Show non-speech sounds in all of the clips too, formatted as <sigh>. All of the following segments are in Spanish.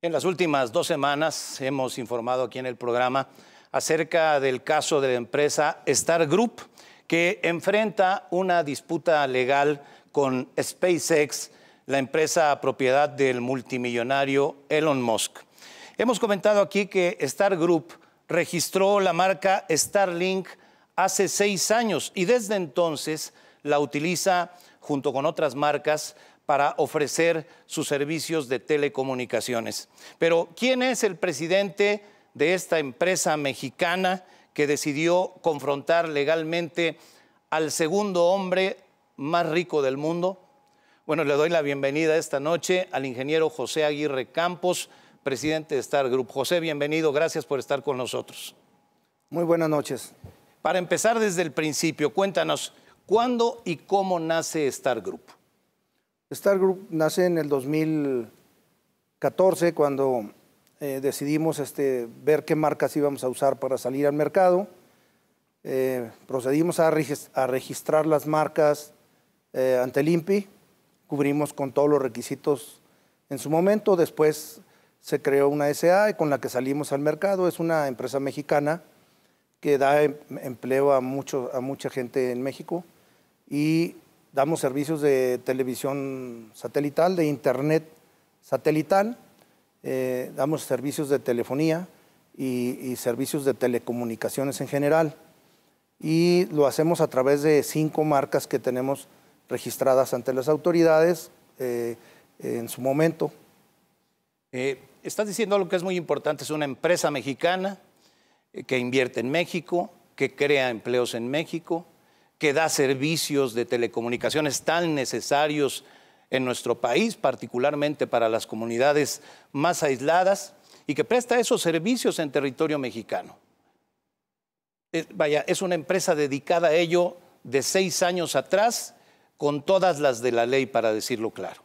En las últimas dos semanas hemos informado aquí en el programa acerca del caso de la empresa Star Group, que enfrenta una disputa legal con SpaceX, la empresa propiedad del multimillonario Elon Musk. Hemos comentado aquí que Star Group registró la marca Starlink hace seis años y desde entonces la utiliza junto con otras marcas para ofrecer sus servicios de telecomunicaciones. Pero, ¿quién es el presidente de esta empresa mexicana que decidió confrontar legalmente al segundo hombre más rico del mundo? Bueno, le doy la bienvenida esta noche al ingeniero José Aguirre Campos, presidente de Star Group. José, bienvenido, gracias por estar con nosotros. Muy buenas noches. Para empezar desde el principio, cuéntanos, ¿cuándo y cómo nace Star Group? Star Group nace en el 2014 cuando eh, decidimos este, ver qué marcas íbamos a usar para salir al mercado. Eh, procedimos a, registrar las marcas eh, ante el INPI, cubrimos con todos los requisitos en su momento, después se creó una SA con la que salimos al mercado, es una empresa mexicana que da em-, empleo a, a mucha gente en México y Damos servicios de televisión satelital, de internet satelital, eh, damos servicios de telefonía y, servicios de telecomunicaciones en general. Y lo hacemos a través de cinco marcas que tenemos registradas ante las autoridades eh, en su momento. Eh, estás diciendo algo que es muy importante, es una empresa mexicana que invierte en México, que crea empleos en México, que da servicios de telecomunicaciones tan necesarios en nuestro país, particularmente para las comunidades más aisladas, y que presta esos servicios en territorio mexicano. Eh, vaya, es una empresa dedicada a ello de seis años atrás, con todas las de la ley, para decirlo claro.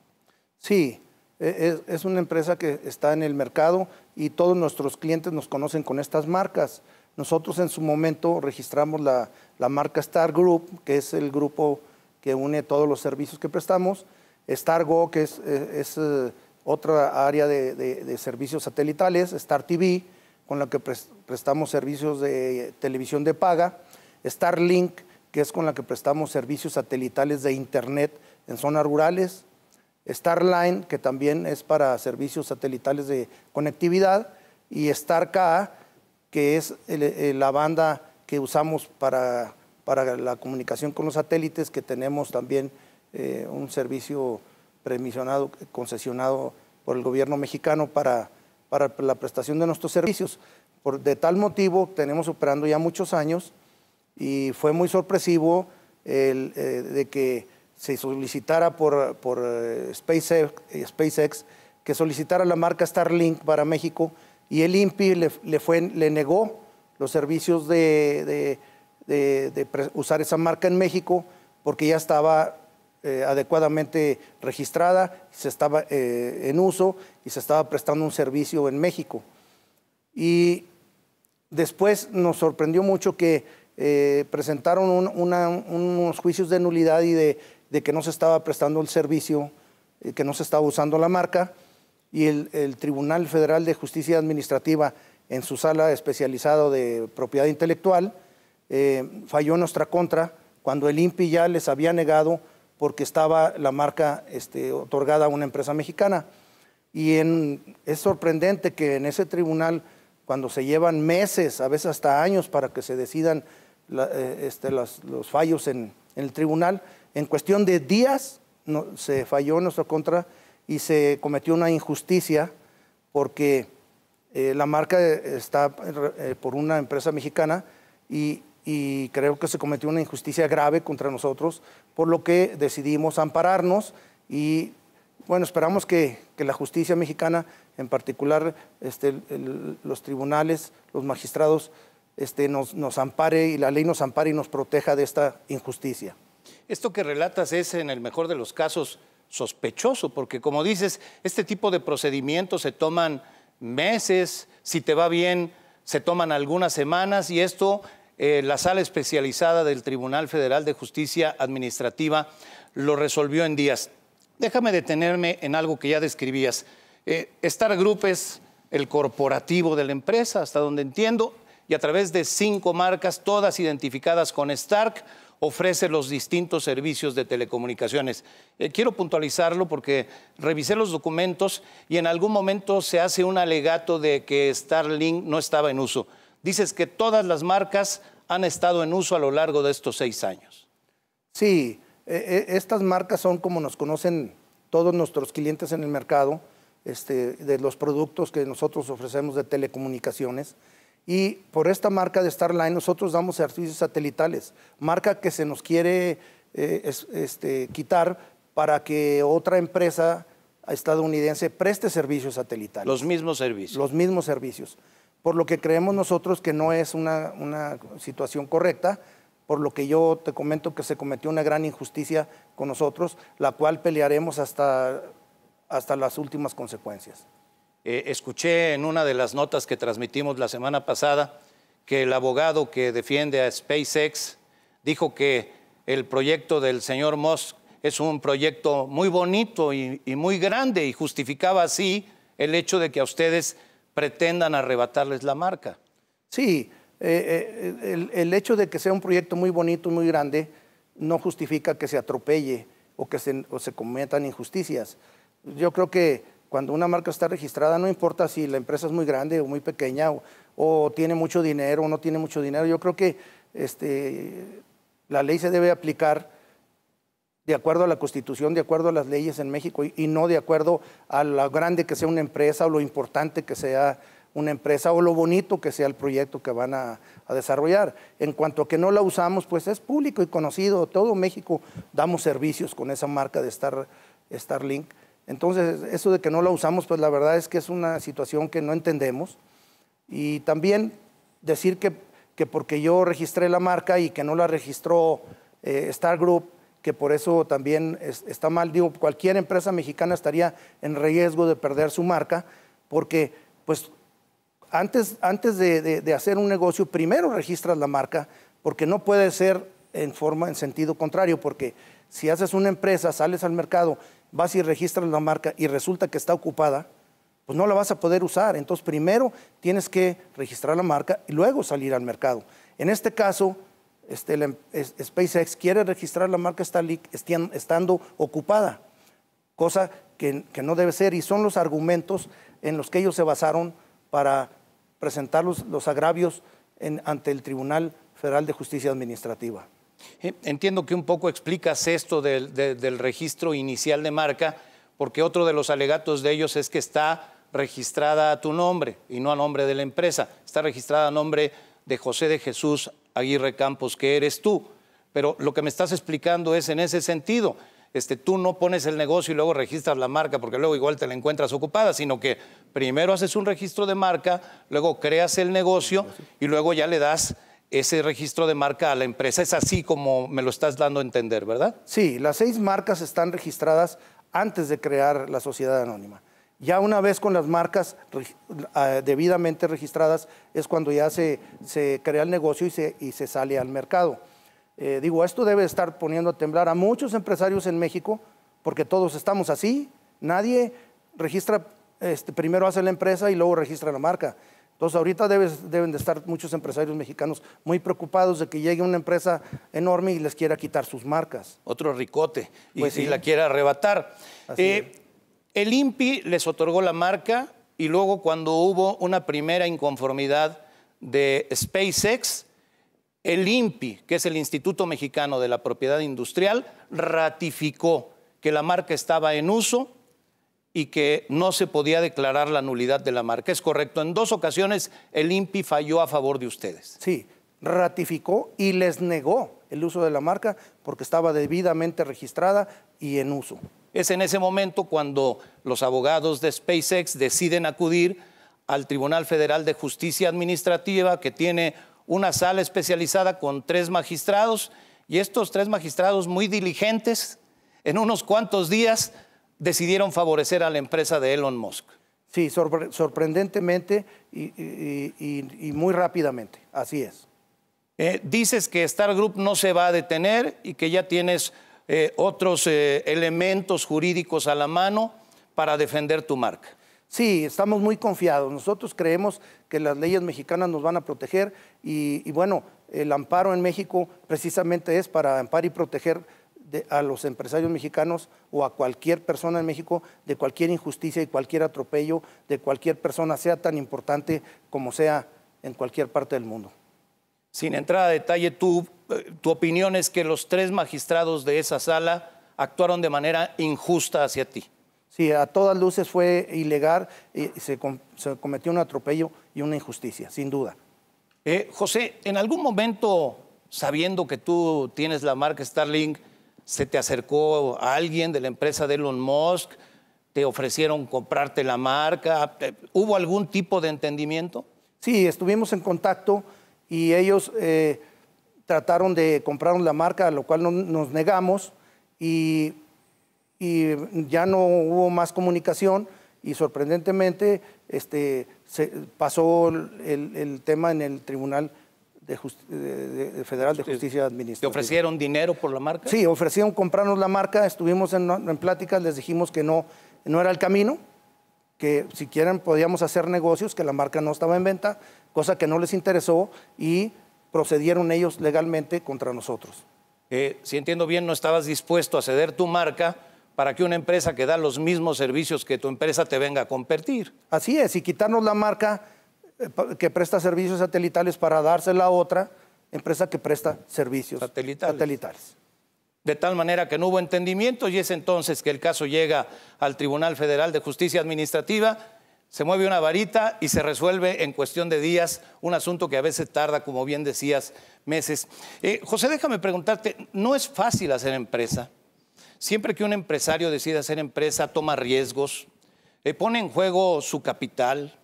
Sí, e, e, es una empresa que está en el mercado y todos nuestros clientes nos conocen con estas marcas. Nosotros en su momento registramos la, marca Star Group, que es el grupo que une todos los servicios que prestamos, Star Go, que es, eh, eh, otra área de, servicios satelitales, Star TV, con la que prestamos servicios de televisión de paga, Starlink, que es con la que prestamos servicios satelitales de Internet en zonas rurales, Star Starline, que también es para servicios satelitales de conectividad, y StarKA, que es la banda que usamos para, la comunicación con los satélites, que tenemos también eh, un servicio premisionado, concesionado por el gobierno mexicano para, la prestación de nuestros servicios. de tal motivo, tenemos operando ya muchos años y fue muy sorpresivo eh, de que se solicitara por, por eh, SpaceX que solicitara la marca Starlink para México y el INPI le, negó los servicios de, usar esa marca en México porque ya estaba eh, adecuadamente registrada, se estaba eh, en uso y se estaba prestando un servicio en México. Y después nos sorprendió mucho que eh, presentaron unos juicios de nulidad y de, que no se estaba prestando el servicio, que no se estaba usando la marca y el, Tribunal Federal de Justicia Administrativa en su sala especializada de propiedad intelectual eh, falló en nuestra contra cuando el INPI ya les había negado porque estaba la marca este, otorgada a una empresa mexicana. Y es sorprendente que en ese tribunal, cuando se llevan meses, a veces hasta años, para que se decidan eh, este, los fallos en, el tribunal, en cuestión de días se falló en nuestra contra y se cometió una injusticia porque eh, la marca eh, está eh, por una empresa mexicana y, creo que se cometió una injusticia grave contra nosotros, por lo que decidimos ampararnos y bueno, esperamos que, la justicia mexicana, en particular este, los tribunales, los magistrados, este, nos, nos ampare y la ley nos ampare y nos proteja de esta injusticia. Esto que relatas es, en el mejor de los casos, sospechoso, porque como dices, este tipo de procedimientos se toman meses, si te va bien, se toman algunas semanas y esto, eh, la sala especializada del Tribunal Federal de Justicia Administrativa lo resolvió en días. Déjame detenerme en algo que ya describías. Eh, Star Group es el corporativo de la empresa, hasta donde entiendo, y a través de cinco marcas, todas identificadas con Stark, ofrece los distintos servicios de telecomunicaciones. Eh, quiero puntualizarlo porque revisé los documentos y en algún momento se hace un alegato de que Starlink no estaba en uso. Dices que todas las marcas han estado en uso a lo largo de estos seis años. Sí, e, e, estas marcas son como nos conocen todos nuestros clientes en el mercado, este, de los productos que nosotros ofrecemos de telecomunicaciones. Y por esta marca de Starline nosotros damos servicios satelitales, marca que se nos quiere eh, este, quitar para que otra empresa estadounidense preste servicios satelitales. Los mismos servicios. Los mismos servicios. Por lo que creemos nosotros que no es una, situación correcta, por lo que yo te comento que se cometió una gran injusticia con nosotros, la cual pelearemos hasta las últimas consecuencias. Eh, escuché en una de las notas que transmitimos la semana pasada que el abogado que defiende a SpaceX dijo que el proyecto del señor Musk es un proyecto muy bonito y, muy grande y justificaba así el hecho de que a ustedes pretendan arrebatarles la marca. Sí, eh, eh, el, hecho de que sea un proyecto muy bonito y muy grande no justifica que se atropelle o que se, o se cometan injusticias. Yo creo que cuando una marca está registrada, no importa si la empresa es muy grande o muy pequeña o, tiene mucho dinero o no tiene mucho dinero, yo creo que este, la ley se debe aplicar de acuerdo a la Constitución, de acuerdo a las leyes en México y, no de acuerdo a lo grande que sea una empresa o lo importante que sea una empresa o lo bonito que sea el proyecto que van a, desarrollar. En cuanto a que no la usamos, pues es público y conocido. Todo México damos servicios con esa marca de Star, Starlink. Entonces, eso de que no la usamos, pues la verdad es que es una situación que no entendemos. Y también decir que, porque yo registré la marca y que no la registró eh, Star Group, que por eso también está mal. Digo, cualquier empresa mexicana estaría en riesgo de perder su marca, porque pues antes, antes de, de, hacer un negocio, primero registras la marca, porque no puede ser en forma, en sentido contrario, porque si haces una empresa, sales al mercado vas y registras la marca y resulta que está ocupada, pues no la vas a poder usar. Entonces, primero tienes que registrar la marca y luego salir al mercado. En este caso, este, em, SpaceX quiere registrar la marca estando ocupada, cosa que, no debe ser, y son los argumentos en los que ellos se basaron para presentar los, los agravios ante el Tribunal Federal de Justicia Administrativa. Eh, entiendo que un poco explicas esto del, registro inicial de marca, porque otro de los alegatos de ellos es que está registrada a tu nombre y no a nombre de la empresa. Está registrada a nombre de José de Jesús Aguirre Campos, que eres tú. Pero lo que me estás explicando es en ese sentido. Este, tú no pones el negocio y luego registras la marca, porque luego igual te la encuentras ocupada, sino que primero haces un registro de marca, luego creas el negocio y luego ya le das ese registro de marca a la empresa. Es así como me lo estás dando a entender, ¿verdad? Sí, las seis marcas están registradas antes de crear la sociedad anónima. Ya una vez con las marcas ah, debidamente registradas es cuando ya se, se crea el negocio y se, y se sale al mercado. Eh, digo, esto debe estar poniendo a temblar a muchos empresarios en México, porque todos estamos así. Nadie registra, este, primero hace la empresa y luego registra la marca. Entonces ahorita deben de estar muchos empresarios mexicanos muy preocupados de que llegue una empresa enorme y les quiera quitar sus marcas. Otro ricote y, pues la quiera arrebatar. Eh, el INPI les otorgó la marca y luego cuando hubo una primera inconformidad de SpaceX, el INPI, que es el Instituto Mexicano de la Propiedad Industrial, ratificó que la marca estaba en uso y que no se podía declarar la nulidad de la marca. Es correcto, en dos ocasiones el INPI falló a favor de ustedes. Sí, ratificó y les negó el uso de la marca porque estaba debidamente registrada y en uso. Es en ese momento cuando los abogados de SpaceX deciden acudir al Tribunal Federal de Justicia Administrativa, que tiene una sala especializada con tres magistrados, y estos tres magistrados muy diligentes, en unos cuantos días decidieron favorecer a la empresa de Elon Musk. Sí, sorprendentemente y, muy rápidamente, así es. Eh, dices que Star Group no se va a detener y que ya tienes eh, otros eh, elementos jurídicos a la mano para defender tu marca. Sí, estamos muy confiados. Nosotros creemos que las leyes mexicanas nos van a proteger y, bueno, el amparo en México precisamente es para amparar y proteger a los empresarios mexicanos o a cualquier persona en México de cualquier injusticia y cualquier atropello de cualquier persona, sea tan importante como sea en cualquier parte del mundo. Sin entrar a detalle, tu, eh, tu opinión es que los tres magistrados de esa sala actuaron de manera injusta hacia ti. Sí, a todas luces fue ilegal y se, cometió un atropello y una injusticia, sin duda. Eh, José, en algún momento, sabiendo que tú tienes la marca Starlink, se te acercó a alguien de la empresa de Elon Musk, te ofrecieron comprarte la marca, ¿hubo algún tipo de entendimiento? Sí, estuvimos en contacto y ellos eh, trataron de comprar la marca, a lo cual nos negamos y, ya no hubo más comunicación y sorprendentemente este, pasó el, el tema en el tribunal de Federal de Justicia Administrativa. ¿Te ofrecieron dinero por la marca? Sí, ofrecieron comprarnos la marca, estuvimos en, en pláticas, les dijimos que no, no era el camino, que si quieren podíamos hacer negocios, que la marca no estaba en venta, cosa que no les interesó y procedieron ellos legalmente contra nosotros. Eh, si entiendo bien, no estabas dispuesto a ceder tu marca para que una empresa que da los mismos servicios que tu empresa te venga a competir. Así es, y quitarnos la marca eh, que presta servicios satelitales para dársela a otra empresa que presta servicios satelitales. De tal manera que no hubo entendimiento y es entonces que el caso llega al Tribunal Federal de Justicia Administrativa, se mueve una varita y se resuelve en cuestión de días un asunto que a veces tarda, como bien decías, meses. Eh, José, déjame preguntarte, ¿no es fácil hacer empresa? Siempre que un empresario decide hacer empresa, toma riesgos, eh, pone en juego su capital,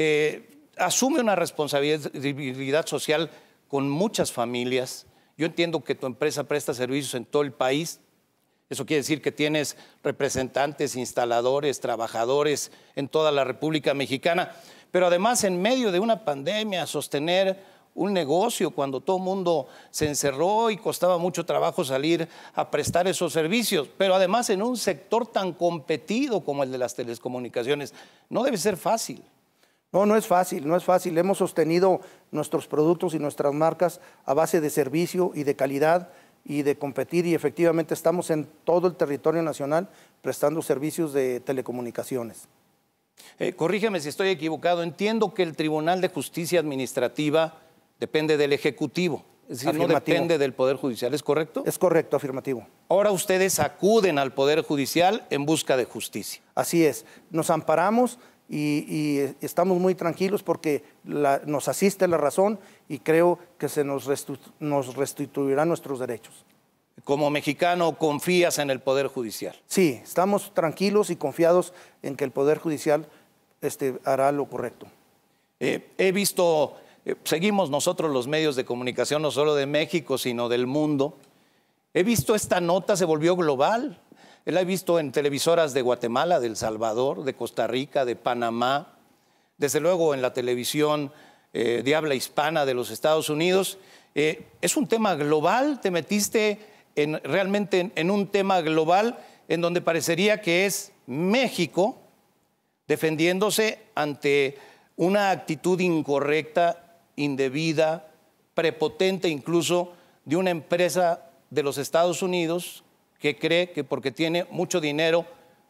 eh, asume una responsabilidad social con muchas familias. Yo entiendo que tu empresa presta servicios en todo el país. Eso quiere decir que tienes representantes, instaladores, trabajadores en toda la República Mexicana. Pero además, en medio de una pandemia, sostener un negocio cuando todo el mundo se encerró y costaba mucho trabajo salir a prestar esos servicios, pero además en un sector tan competido como el de las telecomunicaciones, no debe ser fácil. No, no es fácil, no es fácil. Hemos sostenido nuestros productos y nuestras marcas a base de servicio y de calidad y de competir y efectivamente estamos en todo el territorio nacional prestando servicios de telecomunicaciones. Eh, corrígeme si estoy equivocado. Entiendo que el Tribunal de Justicia Administrativa depende del Ejecutivo, es decir, no depende del Poder Judicial, ¿es correcto? Es correcto, afirmativo. Ahora ustedes acuden al Poder Judicial en busca de justicia. Así es, nos amparamos y, eh, estamos muy tranquilos porque nos asiste la razón y creo que se nos, nos restituirán nuestros derechos. Como mexicano, ¿confías en el Poder Judicial? Sí, estamos tranquilos y confiados en que el Poder Judicial este, hará lo correcto. Eh, he visto, eh, seguimos nosotros los medios de comunicación, no solo de México, sino del mundo. He visto esta nota, se volvió global la he visto en televisoras de Guatemala, de El Salvador, de Costa Rica, de Panamá, desde luego en la televisión eh, de habla hispana de los Estados Unidos. Eh, es un tema global, te metiste en, realmente en, un tema global en donde parecería que es México defendiéndose ante una actitud incorrecta, indebida, prepotente incluso de una empresa de los Estados Unidos que cree que porque tiene mucho dinero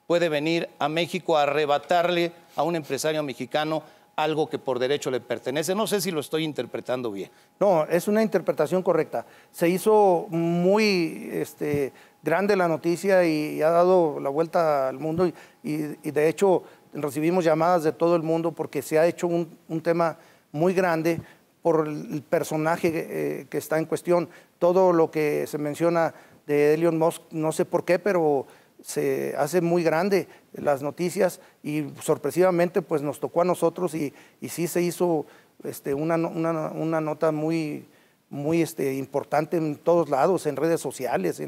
puede venir a México a arrebatarle a un empresario mexicano algo que por derecho le pertenece. No sé si lo estoy interpretando bien. No, es una interpretación correcta. Se hizo muy este, grande la noticia y, ha dado la vuelta al mundo y, de hecho recibimos llamadas de todo el mundo porque se ha hecho un, tema muy grande por el personaje eh, que está en cuestión. Todo lo que se menciona de Elon Musk, no sé por qué, pero se hace muy grande las noticias y sorpresivamente pues nos tocó a nosotros y, y sí se hizo este, una, nota muy, muy este, importante en todos lados, en redes sociales.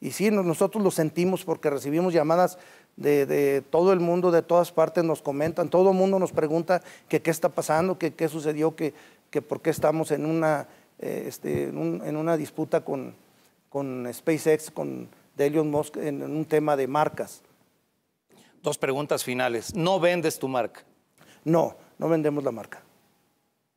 y sí, nosotros lo sentimos porque recibimos llamadas de, todo el mundo, de todas partes nos comentan, todo el mundo nos pregunta que qué está pasando, que qué sucedió, que, por qué estamos en una, eh, este, en una disputa con, con SpaceX, con Musk en, un tema de marcas. Dos preguntas finales. ¿No vendes tu marca? No, no vendemos la marca.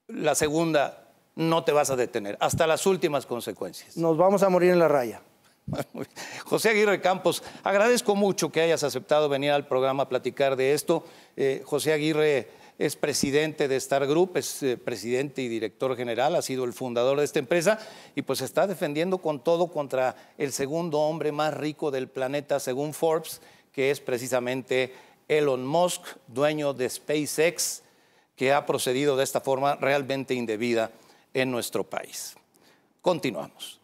La segunda, no te vas a detener, hasta las últimas consecuencias. Nos vamos a morir en la raya. <laughs> José Aguirre Campos, agradezco mucho que hayas aceptado venir al programa a platicar de esto. Eh, José Aguirre es presidente de Star Group, es eh, presidente y director general, ha sido el fundador de esta empresa y pues está defendiendo con todo contra el segundo hombre más rico del planeta, según Forbes, que es precisamente Elon Musk, dueño de SpaceX, que ha procedido de esta forma realmente indebida en nuestro país. Continuamos.